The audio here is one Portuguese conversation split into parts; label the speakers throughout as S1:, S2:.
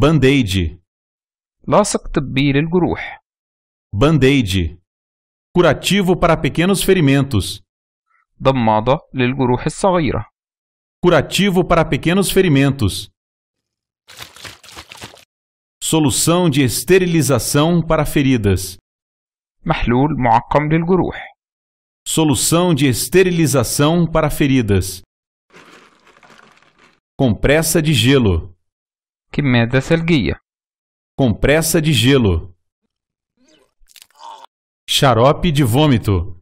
S1: Band-aid. لاصق طبي للجروح. Band-aid. Curativo para pequenos ferimentos. ضمادة للجروح الصغيرة. Curativo para pequenos ferimentos. Solução de esterilização para feridas. محلول معقم للجروح. Solução de esterilização para feridas. Compressa de gelo que meda é guia. Compressa de gelo. Xarope de vômito.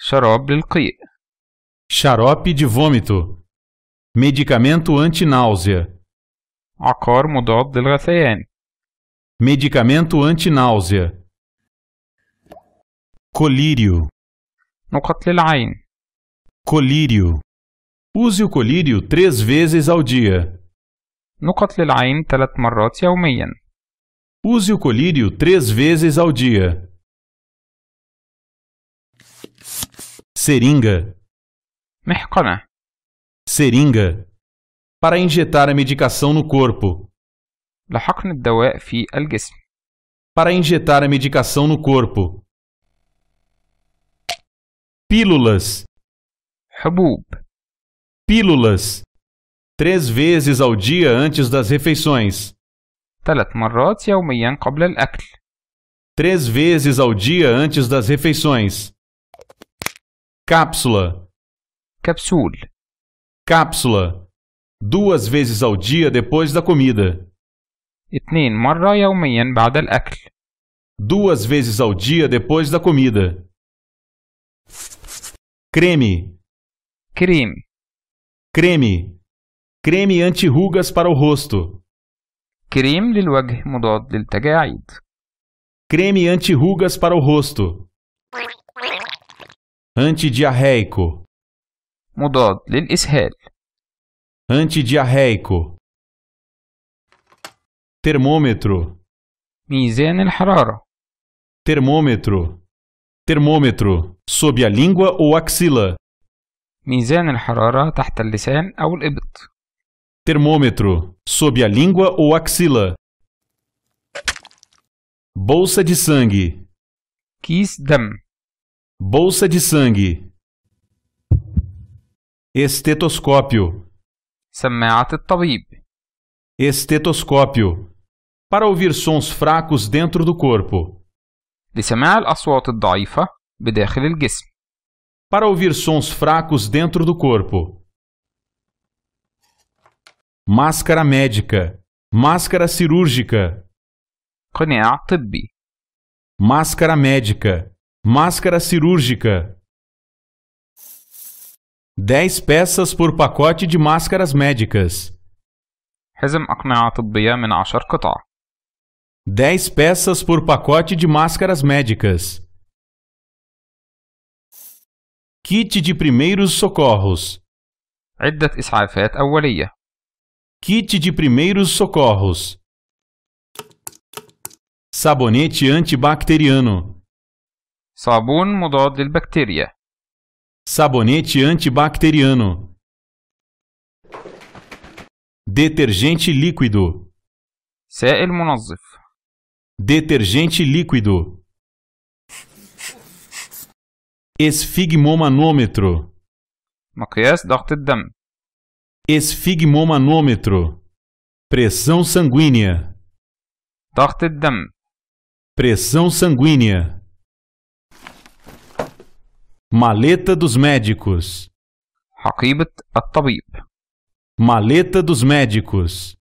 S1: شراب Xarope de vômito. Medicamento anti-náusea. عقار مضاد للغثيان Medicamento anti-náusea. Colírio. No للعين Colírio. Use o colírio três vezes ao dia. نقط للعين ثلاث مرات يوميا. Use o colírio três vezes ao dia. Seringa. محقنة. Seringa. Para injetar a medicação no corpo. لحقن الدواء في الجسم. Para injetar a medicação no corpo. Pílulas. حبوب. Pílulas três vezes ao dia antes das refeições. Três vezes ao dia antes das refeições. Cápsula. Capsule. Cápsula. Duas vezes ao dia depois da comida. Duas vezes ao dia depois da comida. Creme. creme Creme. Creme anti-rugas para o rosto. كريم للوجه مضاد للتجاعيد. Creme anti-rugas para o rosto. Antidiarreico. مضاد للإسهال. Antidiarreico. Termômetro. ميزان الحرارة. Termômetro. Termômetro. Sob a língua ou axila. ميزان الحرارة تحت اللسان أو الإبط. Termômetro sob a língua ou axila. Bolsa de sangue. Kisdam. Bolsa de sangue. Estetoscópio. سماعة الطبيب. Estetoscópio. Para ouvir sons fracos dentro do corpo. لسماع الأصوات الضعيفة بداخل الجسم. Para ouvir sons fracos dentro do corpo máscara médica máscara cirúrgica قناع طبي Máscara médica máscara cirúrgica 10 peças por pacote de máscaras médicas حزم أقنعة طبية من 10 قطع 10 peças por pacote de máscaras médicas kit de primeiros socorros عدة إسعافات أولية Kit de primeiros socorros. Sabonete antibacteriano. صابون de bactéria. Sabonete antibacteriano. Detergente líquido. سائل منظف. Detergente líquido. Esfigmomanômetro. مقياس ضغط esfigmomanômetro, pressão sanguínea, ضغط الدم, pressão sanguínea, maleta dos médicos, حقيبة الطبيب, maleta dos médicos.